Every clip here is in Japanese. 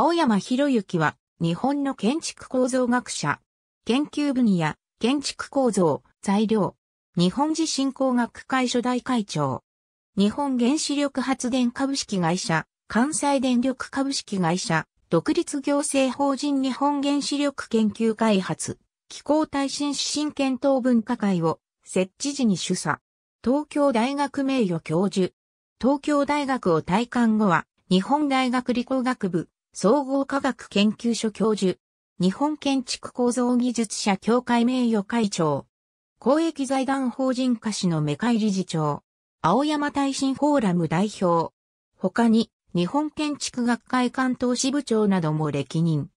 青山博之は、日本の建築構造学者、研究分野、建築構造、材料、日本地震工学会初代会長、日本原子力発電株式会社、関西電力株式会社、独立行政法人日本原子力研究開発、気候耐震指針検討分科会を設置時に主査。東京大学名誉教授。東京大学を退官後は、日本大学理工学部、総合科学研究所教授、日本建築構造技術者協会名誉会長、公益財団法人歌詞の目会理事長、青山耐震フォーラム代表、他に日本建築学会関東支部長なども歴任。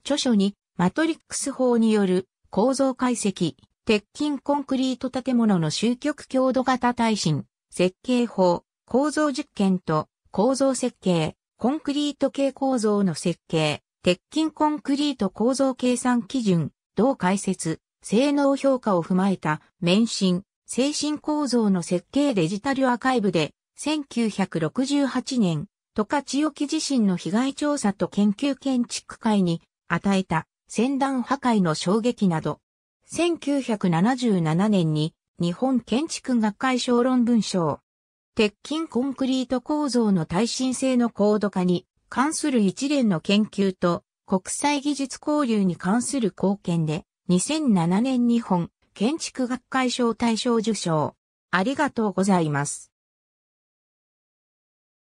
著書にマトリックス法による構造解析、鉄筋コンクリート建物の集局強度型耐震、設計法、構造実験と構造設計、コンクリート系構造の設計、鉄筋コンクリート構造計算基準、同解説、性能評価を踏まえた、免震、精神構造の設計デジタルアーカイブで、1968年、十勝沖地震の被害調査と研究建築会に与えた先端破壊の衝撃など、1977年に日本建築学会小論文賞、鉄筋コンクリート構造の耐震性の高度化に関する一連の研究と国際技術交流に関する貢献で2007年日本建築学会賞大賞受賞。ありがとうございます。